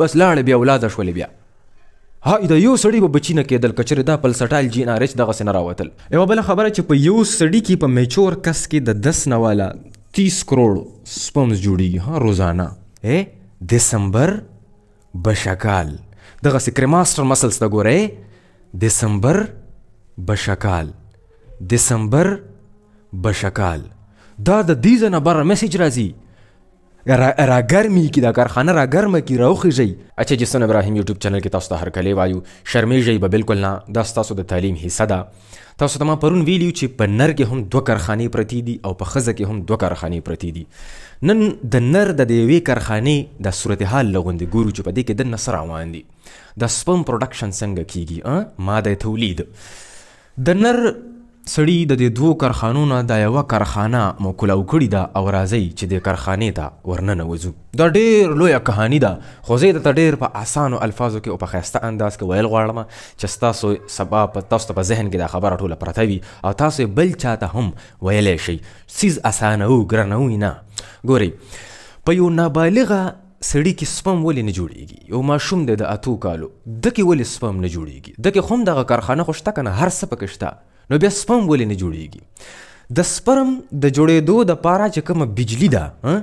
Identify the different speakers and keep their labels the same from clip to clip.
Speaker 1: بس لاړ بیا اولاد شول بیا ها دا یو سړی به بچی نه کېدل کچره دا پل سټایل جین ار ایچ دغه سن راوتل یو بل خبره چې په یو سړی کې په میچور کس کې د 10 نه والا 30 کروڑ سپمز جوړي ها روزانه اے دسمبر بشکال دغه ماستر مسلز ته ګوره دسمبر بشکال دسمبر بشکال دا د دې نه بر میسج راځي را گرمی کی دا کارخانہ را گرم کی راو خیجی اچھے جسن جی، ابراہیم یوٹیوب چینل کی تاستا ہر کلے وایو شرمی جی با بالکل نا دا ستاسو دا تعلیم ہی صدا تاستا تمہا پرون ویلیو چی پا نر کے ہم دو کارخانے پرتی دی او پا خزا کے ہم دو کارخانے پرتی دی نن دا نر دا دیوی کارخانے دا صورتحال لگن دی گورو چی پا دیکی دا نصر آوان دی دا سپم پروڈکشن سنگ کی گی ما تولید دا نر سړی د دې دوو کارخانو نه د یو کارخانه موکول او کړی دا او راځي چې د کارخانه ته ورننه وځو د ډېر لویه کہانی ده خو زه د ډېر په اسانو الفاظو کې او په خسته انداز کې ویل غواړم چې تاسو سبا په تاسو په ذهن کې دا خبره ټوله پرته وي او تاسو بل چاته هم ویلې شي سیز اسانه او ګرنوي نه ګوري په یو نابالغه سړی کې سپم ولې نه جوړیږي یو ماشوم د اتو کالو د کې ولې سپم نه جوړیږي د کې خوم دغه کارخانه خوشته کنه هر څه پکښتا نو بیا سپم ولې نه جوړیږي د سپرم د جوړېدو د پاره چې کومه بجلی ده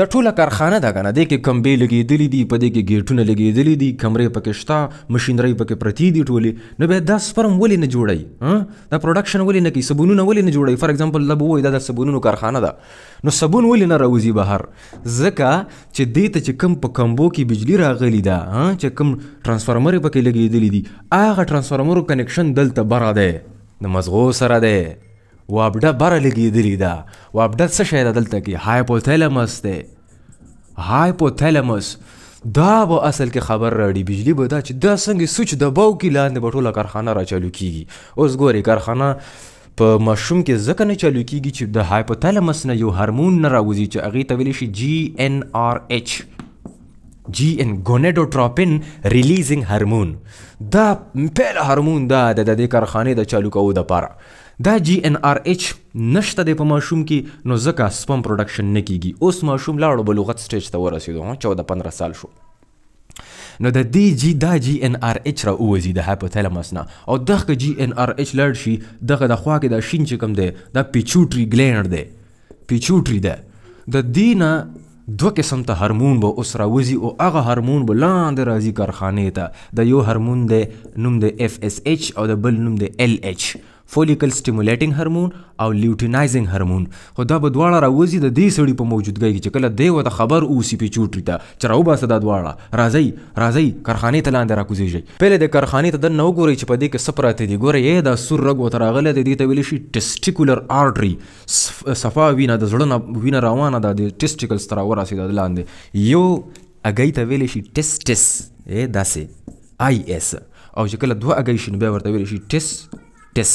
Speaker 1: د ټوله کارخانه ده کنه د کې کم به لګېدلې دي په دې کې ګیټونه لګېدلې دي کمرې پکې شتا مشينري پکې پرتې دي ټولي نو بیا د سپرم ولې نه جوړای دا پروډکشن ولې نه کی سبونو نه ولې نه جوړي فار اگزامپل لبو وې دا د سبونو کارخانه ده نو سبون ولې نه راوځي بهر ځکه چې دې ته چې کم په کمبو کې بجلی راغلې ده چې کم ترانسفورمر پکې لګېدلې دي هغه ترانسفورمر کنکشن دلته برا ده د مزغو سره دی وابډه بره لګېدلې ده وابډه څه شی ده دلته کې هایپوتھیلمس دی هایپوتھیلمس دا به اصل کې خبر راړي بجلی به دا چې دا څنګه سوچ د دباو کې لاندې به ټوله کارخانه را چالو کیږي اوس ګوري کارخانه په مشوم کې ځکه نه چالو کیږي چې د هایپوتھیلمس نه یو هارمون نه راوځي چې هغې ته ویلی شي G N R H G N gonadotropin releasing hormone دا پہلا ہرمون دا دا دا دے کارخانے دا چالو کا او دا پارا دا جی ان آر ایچ نشتا دے پا ماشوم کی نو زکا سپم پروڈکشن نکی گی اس ماشوم لارو بلوغت غط سٹیج تا ورسی دو ہاں چودہ پندرہ سال شو نو دا دی جی دا جی ان آر ایچ را اوزی دا ہے پا تھیلا او دخ جی ان آر ایچ لڑ شی دخ دا خواہ کے دا شین چکم دے دا پیچوٹری گلینڈ دے پیچوٹری دے دا دینا دو قسم تا هرمون بو اس راوزی او اغا هرمون بو لاند رازی کارخانه تا دا یو هرمون ده نوم ده FSH او ده بل نوم ده LH فولیکل سټیمولیټنګ هورمون او لیوټینایزنګ هورمون خو دا به دواړه راوځي د دې سړي په موجودګۍ کې چې کله دی ودا خبر او سی پی چوټری ته چر او باسه دا دواړه راځي راځي کارخانه ته لاندې راکوزیږي پهل د کارخانه ته د نو ګوري چې په دې کې سپرات دي ګوري یې دا سور رګ وته راغله دی دې ته ویلی شي ټیسټیکولر آرټری صفا وینه د زړه نه وینه روانه ده د ټیسټیکل سترا ورسی دا لاندې یو اګی ته ویل شي ټیسټس ای داسې آی اس او چې کله دوه اګی شنو به ورته ویل شي ټیس ٹیس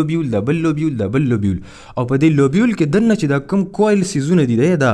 Speaker 1: لوبیول دا بل لوبیول دا بل لوبیول او په دې لوبیول کې دنه چې دا کم کوایل سیزونه دي دا دا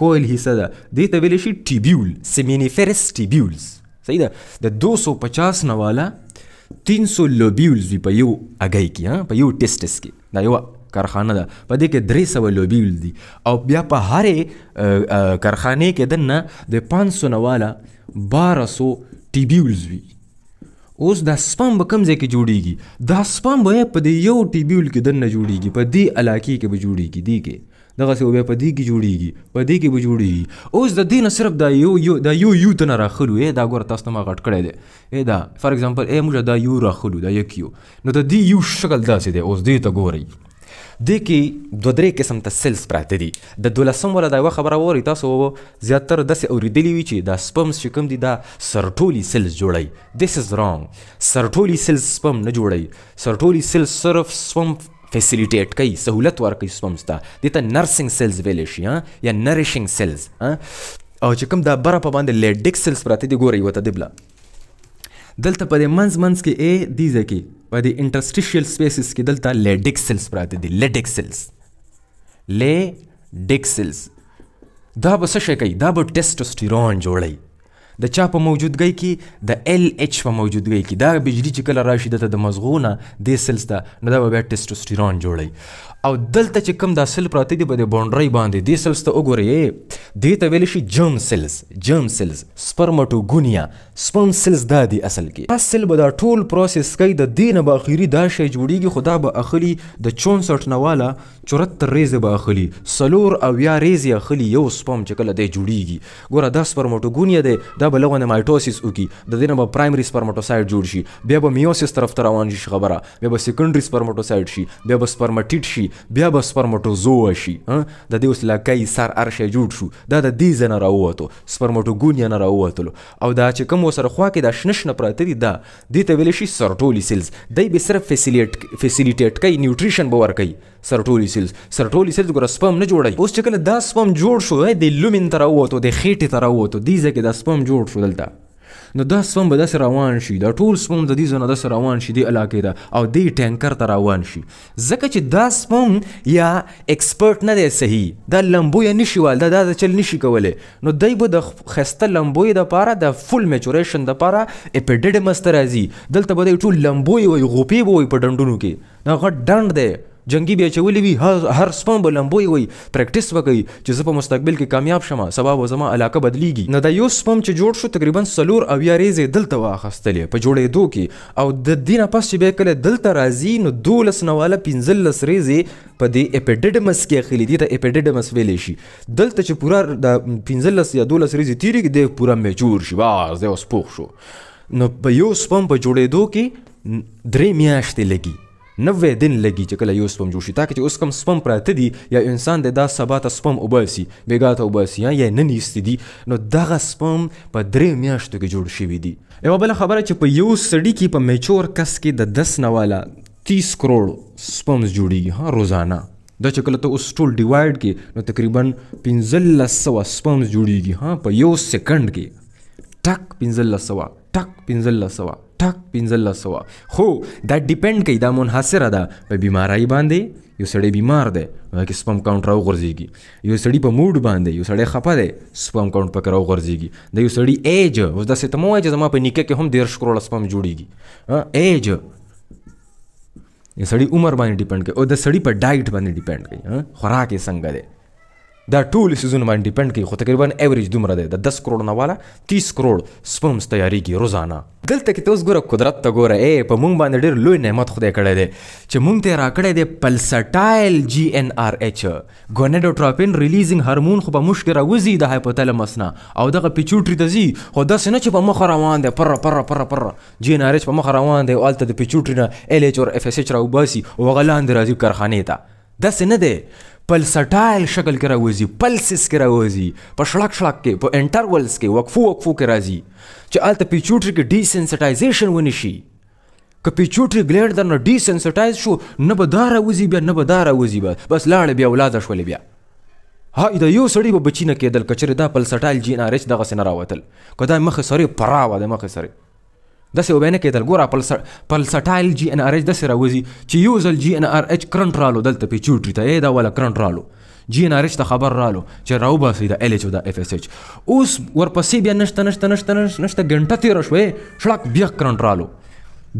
Speaker 1: کوایل حصہ ده دې ته ویل شي ټیبیول سیمینیفرس ټیبیولز صحیح ده د 250 نه والا 300 لوبیولز په یو اگای کې په یو ټیسټس کې دا یو کارخانه ده په دې کې درې سو لوبیول دي او بیا په هرې کارخانه کې دنه د 500 نه والا 1200 ٹیبیولز بھی اوس دا سپم به کم ځای کې جوړیږي دا سپم به په دې یو ټیبیول کې د جوړیږي په دې علاقې کې به جوړیږي دی کې دغه څه به په دې کې جوړیږي په دې کې به جوړیږي اوس د دین صرف دا یو یو دا یو یو تن راخلو اے دا ګور تاسو ما غټ کړی دی اے دا فار ایگزامپل اے موږ دا یو راخلو دا یو کیو نو دا دی یو شکل داسې دی اوس دې ته ګوري دی کې دو درې قسم ته سیلز پراته دي د دولسم ولا دا یو خبره وری تاسو زیاتره داسې اوریدلی وي چې دا سپمز چې کوم دي دا سرټولی سیلز جوړي دیس از رانګ سرټولی سیلز سپم نه جوړي سرټولی سیلز صرف سپم فیسیلیټیټ کوي سہولت ورکوي سپمز ته دې ته نرسنګ سیلز ویلی شي یا نریشنګ سیلز او چې کوم دا بره په باندې لیډک سیلز پراته دي ګوري وته دبله دلته په دې منځ منځ کې اے دی ځکه په دې انټرسټیشل سپیسز کې دلته لیډیک سیلز پراته دي لیډیک سیلز لیډیک سیلز دا به څه شي کوي دا به ټیسټوسټیرون جوړوي د چا په موجودګۍ کې د ال ایچ په موجودګۍ کې دا بجلی چې کله راشي دته د مزغونه د سلز ته نو دا به ټیسټوسټیرون جوړی او دلته چې کم دا سل پراته دی په بونډری باندې د سلز ته وګورې دې ته ویل شي جرم سلز جرم سلز ګونیا سپرم سلز دا دی اصل کې پس سل به دا ټول پروسس کوي د دې نه به اخیری دا شی جوړیږي خدا به اخلي د 64 نه والا 74 ریز به اخلي سلور او یا ریز اخلي یو سپم چې کله دی جوړیږي ګوره دا سپرمټوګونیا دی به لغونه مایټوسیس وکي د دې نه به پرایمری سپرماتوسایټ جوړ شي بیا به میوسیس طرف ته روان شي خبره بیا به سیکنډری سپرماتوسایټ شي بیا به سپرماټیټ شي بیا به سپرماتوزو شي د دې اوس لکه یې سر ارشه جوړ شو دا د دې زنه راووتو سپرماتوګونیا نه راووتلو او دا چې کوم سره خوا کې د شنش نه پراته دي دا دې ته ویل شي سرټولی سیلز دای به صرف فسیلیټ فسیلیټیټ کوي نیوټریشن به کوي سرټولی سیلز سرټولی سیلز ګور سپم نه جوړي اوس چې کله دا سپم جوړ شو د لومین تر اوته د خېټې تر اوته دی ځکه دا سپم جوړ شو دلته نو دا سپم به داسې روان شي دا ټول سپم د دې ځنه داسې روان شي دی علاقې ده او دی ټینکر ته روان شي ځکه چې دا سپم یا اکسپرت نه دی صحیح دا لمبو یا نشي وال دا دا چل نشي کوله نو دی به د خسته لمبو د پاره د فل میچوریشن د پاره اپیډډمس ترازي دلته به ټول لمبو وي غوپی وي په ډنډونو کې نو غټ ډنډ دی جنگی بیا چولی وی هر سپم بلم بوئی وی پریکٹس وکئی چې زپ مستقبل کې کامیاب شما سبا و زما علاقه بدلیږي نه د یو سپم چې جوړ شو تقریبا سلور او یا ریز دل ته واخستلې په جوړې دو کې او د دین پس چې به کله دل ته راځي نو دولس نواله پنځل لس ریز په دې اپیډیډمس کې خلی دي ته اپیډیډمس ویلې شي دل ته چې پورا د پنځل لس یا دولس ریز تیری دی پورا میچور شي باز دی اوس پوښ شو نو په یو سپم په جوړې دو کې درې میاشتې لګي 90 دن لګي چې کله یو سپم جوړ شي تا کې اوس کم سپم پراته دي یا انسان د دا سبا ته سپم وباسي بیګا ته وباسي یا نه نیست دي نو دغه سپم په درې میاشتو کې جوړ شوی دی یو بل خبره چې په یو سړی کې په میچور کس کې د 10 نه والا 30 کروڑ سپمز جوړیږي ها ہاں، روزانه دا چې کله ته اوس ټول ډیوایډ کې نو تقریبا 15 سوه سپمز جوړیږي ها په یو سکند کې ټک 15 سوه ټک 15 سوه ټک پنځه لس خو دا ډیپینډ کوي دا منحصره ده په بیمارۍ باندې یو سړی بیمار دی کې سپم کاونټ راوغورځېږي یو سړی په موډ باندې یو سړی خفه دی سپم کاونټ پکې راوغورځېږي د یو سړي ایج اوس داسې ته مه وایه چې زما په نیکه کې هم دېرش کروړه سپم جوړېږي ایج یو سړی عمر باندې ډیپینډ کوي او د سړی په ډایټ باندې ډیپینډ کوي خوراک یې څنګه دی دا ټول سیزونه باندې ډیپند کوي خو تقریبا ایوریج دومره دی د 10 کروڑ نه والا 30 کروڑ سپرمز تیاریږي روزانه دلته کې تاسو ګوره قدرت ته ګوره اے په مونږ باندې ډېر لوی نعمت خدای کړی دی چې مونږ ته راکړی دی pulsatile G N R H gonadotropin releasing hormone خو په مشکل راوځي د هایپوتلمس نه او دغه پیچوټری ته ځي خو داسې نه چې په مخ روان دی پر پر پر پر جی ان آر ایچ په مخ روان دی او الته د پیچوټری نه ایل ایچ او اف ایس ایچ راوباسي او غلان راځي کارخانه ته داسې نه دی پلسٹائل شکل کے راوزی پلسس کے راوزی پا شلک شلک کے پا انٹرولز کے وقفو وقفو کے رازی چا آلتا پیچوٹری کے ڈی سنسٹائزیشن ونیشی که پیچوٹری گلیند در نه ڈی سنسٹائز شو نبا دارا وزی بیا نبا دارا وزی بیا بس لاړ بیا اولاد شولی بیا ها ایدا یو سړی به بچینه کېدل کچره دا پلسټایل جین آر اچ دغه سره راوتل کدا مخه سړی پراوه د مخه سړی د سه وبینه کې دل ګور پل سټایل جی ان ار اچ د سره وزي چې یوزل جی ان ار اچ کرنٹ رالو دلته پی چوټری ته اې دا ولا کرنٹ رالو جی ان ار اچ ته خبر رالو چې راو با سی دا ال ایچ او دا اف اس ایچ اوس ور پسې بیا نشته نشته نشته نشته نشته ګنټه تیر شوې شلک بیا کرنٹ رالو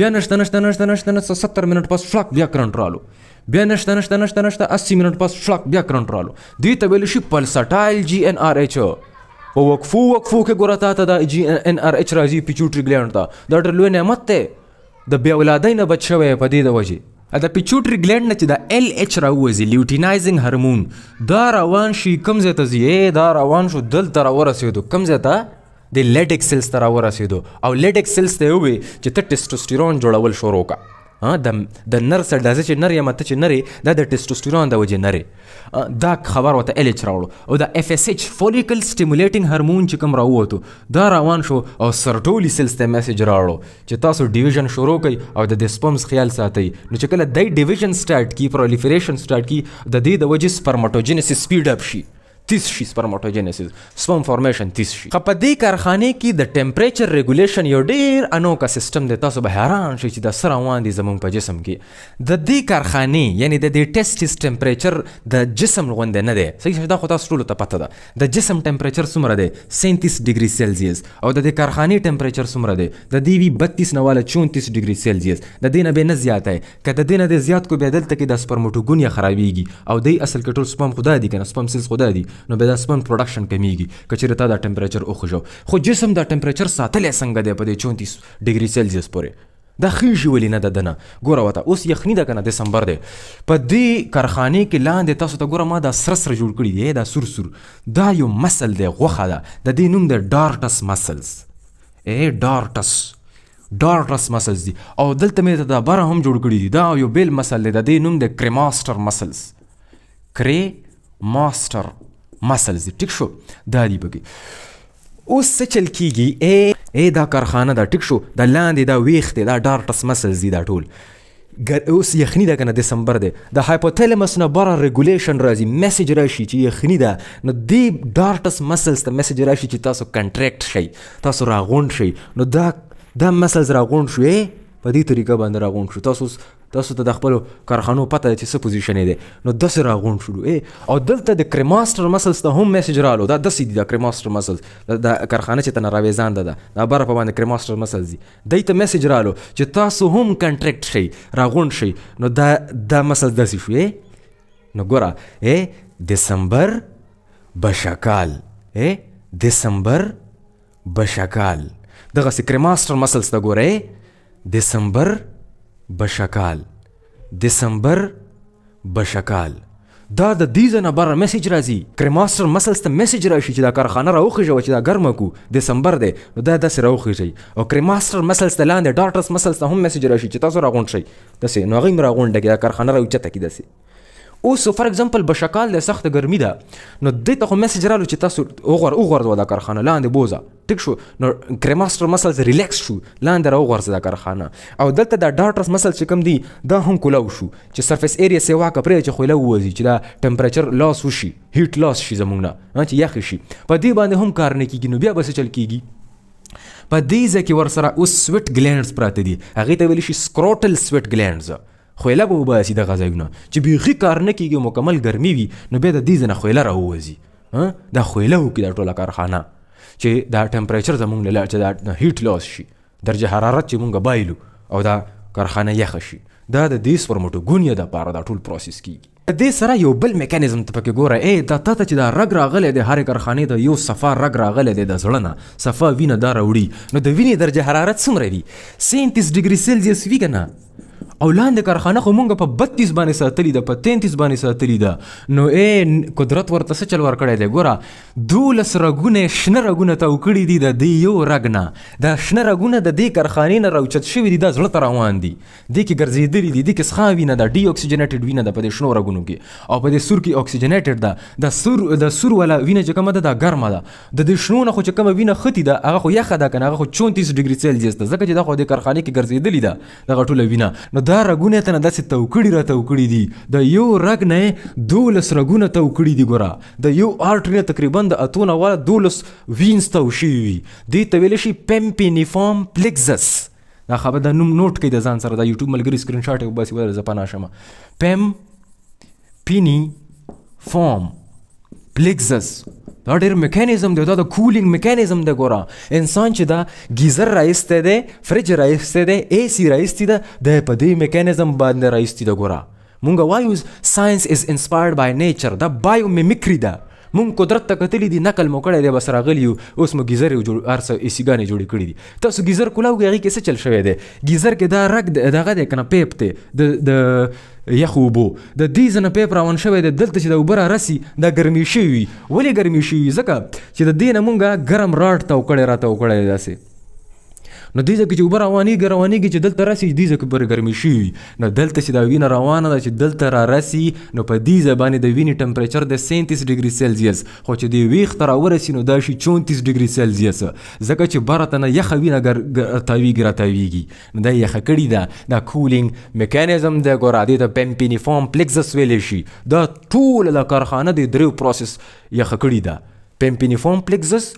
Speaker 1: بیا نشته نشته نشته نشته نشته 70 منټ پس شلک بیا کرنٹ رالو بیا نشته نشته نشته نشته 80 منټ پس شلک بیا کرنٹ رالو دې ته ویل شي پل سټایل جی ان ار ایچ وہ وقفو وقفو کے گورا تا تا دا جی ان ار ایچ رازی پیچوٹری گلینڈ تا دا در لوی نعمت تے دا بے اولادائی نا بچھا وے پدی دا وجی ادا پیچوٹری گلینڈ نا چی دا ال ایچ راو وزی لیوٹینائزنگ ہرمون دا روان شی کم زیتا زی اے دا روان شو دل تا راو رسی دو کم زیتا دی لیڈک سلس تا راو رسی دو او لیڈک سلس تے ہوئی چی تا ٹیسٹوسٹیرون جوڑا ول شو روکا د د نر سر دازه چې نر یا مت چې نری دا د ټیسټوسټیرون د وجه نری دا خبر وته ال اچ راوړو او دا اف اس اچ فولیکل سټیمولیټینګ هورمون چې کوم راووتو دا روان شو او سرټولی سیلز ته میسج راوړو چې تاسو ډیویژن شروع کړئ او د سپمز خیال ساتئ نو چې کله دای ډیویژن سٹارټ کی پرولیفریشن سٹارټ کی د دې د وجه سپرماټوجنسیس سپیډ اپ شي تیس شي سپرموټوجنسیس سپرم فارمیشن تیس شي په دې کارخانه کې د ټمپریچر ریګولیشن یو ډیر انوکا سیستم دی تاسو به حیران شئ چې دا سره وان دي زمون په جسم کې د دې کارخانه یعنی د دې ټیسټ ټمپریچر د جسم غوند نه دی صحیح دا خو تاسو ټول ته پته ده د جسم ټمپریچر څومره دی 37 ډیګري سیلزیس او د دې کارخانه ټمپریچر څومره دی د دې وی 32 نه والا 34 ډیګري سیلزیس د دې نه به نه زیات دی که د دې نه دی زیات کو به دلته کې د سپرموټوګونیا خرابيږي او د اصل کټول سپم خدا دی کنه سپم سیلز خدا دی نو به د اسمن پروډکشن کمیږي کچره تا دا ټمپریچر او خجو خو جسم دا ټمپریچر ساتلې څنګه دی په دې 34 ډیګری سیلسیس پورې دا خیجی ولې نه دنه ګوره وته اوس یخنی ده کنه دسمبر دی په دې کارخانه کې لاندې تاسو ته ګوره ما دا سر سر جوړ کړی دی دا سر سر دا یو مسل دی غوخه ده د دې نوم د ډارټس مسلز اے ډارټس ډارټس مسلز دی او دلته مې ته دا بره هم جوړ کړی دی دا یو بیل مسل دی د دې نوم د cremaster muscles cremaster muscles ټیک شو دا دی بګي اوس څه چل کیږي اے اے دا کارخانه دا ټیک شو دا لاندې دا ویخت دا ډارټس مسلز دا ټول اوس یخنی دا کنه دسمبر دی د هایپوتلمس نه بره ریګولیشن راځي میسج راشي چې یخنی دا نو دی ډارټس مسلز ته میسج راشي چې تاسو کنټریکټ شي تاسو راغون شي نو دا دا مسلز راغون شي په دې طریقه باندې راغون شو تاسو تاسو ته د خپل کارخانو پته چې څه پوزیشن دی نو د سره غون شو ای او دلته د کریماستر مسلز ته هم میسج رالو دا د سې د کریماستر مسلز د کارخانه چې تنه راوي ځان ده دا بر په باندې کریماستر مسلز دی ته میسج رالو چې تاسو هم کنټریکټ شي راغون شي نو دا د مسلز د سې شو ای نو ګوره ای دسمبر بشکال ای دسمبر بشکال دغه سکریماستر مسلز ته ګوره دسمبر بشکال دسمبر بشکال دا د دیزه نه بره میسج راځي کریماستر مسلس ته میسج راشي چې دا کارخانه راوخیژو چې دا ګرم کو دسمبر دی نو دا داسې راوخیژئ او کریماستر مسلس ته لاندې ډاکټرس مسلس ته هم میسج راشي چې تاسو راغونډ شئ داسې نو هغوی هم راغونډه کې دا کارخانه راوچته کې داسې اوس فار ایگزامپل بشکال د سخت ګرمي ده نو د ته میسج رالو چې تاسو وګور وګور دا کارخانه لاندې بوزا ټیک شو نو کریماستر مسلز ریلیکس شو لاندې را وګور دا کارخانه او دلته د ډاکټرز مسل چې کم دي دا هم کولاو شو چې سرفیس ایریا سی واکه پرې چې خو له وځي چې دا ټمپریچر لاس وشي هیټ لاس شي زمونږ نه چې یخ شي په دې باندې هم کار نه کیږي نو بیا بس چل کیږي په دې ځکه ور اوس سویټ ګلینډز پراته دي هغه ته ویل شي سکروټل سویټ ګلینډز خويله به وباسي دغه ځایونه چې بیخي کار نه کیږي مکمل ګرمي وي نو بیا د دې ځنه خویله راووځي دا خویله وکړي دا ټوله کارخانه چې دا ټمپریچر زمونږ له چې دا هیټ لاس شي درجه حرارت چې مونږ بایلو او دا کارخانه یخ شي دا د دې سپرمټو ګونیا د پاره دا ټول پروسس کیږي دې سره یو بل میکانیزم ته پکې ګوره ای دا تاته چې دا رګ راغلی دی هرې کارخانې ته یو صفا رګ راغلی دی د زړه نه صفا وینه دا راوړي نو د وینې درجه حرارت څومره وي سینتیس ډیګري سیلزیس وی که او لاندې کارخانه خو مونږ په 32 باندې ساتلی ده په 33 باندې ساتلی ده نو اے قدرت ورته څه چل ورکړی دی ګوره دولس رګونه شنه رګونه تاو وکړي دی د دې یو رګنا دا شنه رګونه د دې کارخانې نه راوچت شوی دی د زړه روان دی د کې ګرځېدلی دی د کې ښاوی وینه د ډی اکسیجنېټډ وینه د په دې شنو رګونو کې او په دې سور کې اکسیجنېټډ ده د سور د سور ولا وینه چې کومه ده د ګرمه ده د دې شنو نه خو چې کومه وینه ختی ده هغه خو یخه ده کنه هغه خو 34 ډیګري سیلزیس ده ځکه چې دا خو د کارخانې کې ګرځېدلی ده د ټوله وینه نو رګونه تنه داسې توکړی را توکړی دی د یو رګ نه دولس رګونه توکړی دی ګوره د یو آرټری نه تقریبا د اتو نه والا دولس وینز تو شوی وي دی ته ویلی شي پمپینیفارم پلیکزس دا خبر دا نوم نوٹ کئی دا زان سر دا یوٹیوب ملگری سکرین شاٹ ایک باسی بودر زپانا شما پیم پینی فارم پلیکزس دا ډیر میکانیزم دی دا د کولینګ میکانیزم دی ګوره انسان چې دا گیزر رایسته دی فریج رایسته دی اے سی رایسته دی د په دې میکانیزم باندې رایسته دی ګوره مونږ وایو science is inspired by nature دا بایو میمیکری ده مون قدرت ته کتلی دی نقل مو کړی دی بس راغلی اوس مو گیزر جوړ ارس ایسیګانی جوړی کړی دی تاسو گیزر کولاو غیږي کې څه چل شوی دی گیزر کې دا رګ دغه دی کنه پیپ ته د د یخو بو د دې زنه پیپ روان شوې د دلته چې د وبره رسی د ګرمي شي وی ولی ګرمي شي ځکه چې د دینه مونږه ګرم راټ تو کړی راټ تو کړی داسې نو دیزه کې اوبر رواني ګر رواني کې دل تر رسی دیزه کې بر ګرمي شي نو دل ته چې دا وینه روانه ده چې دل را رسی نو په دیزه باندې د وینه ټمپریچر د 37 ډیګري سیلزیس خو چې دی ویخ تر ورسی نو دا شي 34 ډیګري سیلزیس زکه چې برته نه یخ وینه ګر تاوی ګر تاویږي نو دا یخ کړی دا دا کولینګ میکانیزم د ګور ادي د پمپینی فارم پلیکسس ویلې شي دا ټول د کارخانه د دریو پروسس یخ کړی دا پمپینی فارم پلیکسس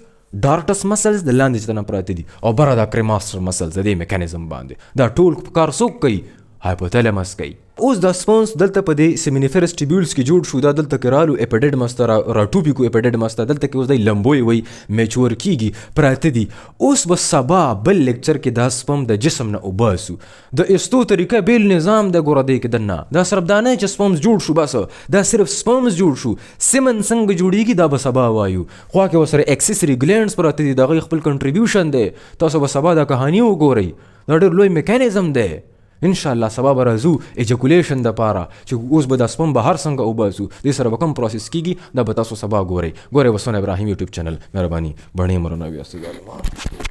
Speaker 1: دارټس مسلز د لاندې څخه پراته دي او برا دا کریماستر مسلز د دې میکانیزم باندې دا ټول کار څوک کوي هایپوتالاموس کوي اوس د سپونس دلته په دې سیمینیفرس ټیبیولز کې جوړ شو دا دلته کرالو اپډډ مستر راټوبي کو اپډډ مستر دلته کې اوس د لمبوي وي میچور کیږي پراته دي اوس به سبا بل لیکچر کې دا سپم د جسم نه اوباسو د استو طریقه بیل نظام د ګور دی کې نه دا صرف دانه چې سپمز جوړ شو بس دا صرف سپمز جوړ شو سیمن څنګه جوړیږي دا به سبا وایو خو کې وسره اکسسری ګلینډز پراته دي دغه خپل کنټریبیوشن دی تاسو به سبا دا کہانی وګورئ دا ډېر لوی میکانیزم دی ان شاء سبا ګورئ ګورئ وسون ابراهیم یوټیوب چینل مهرباني بڼې مرونه مہربانی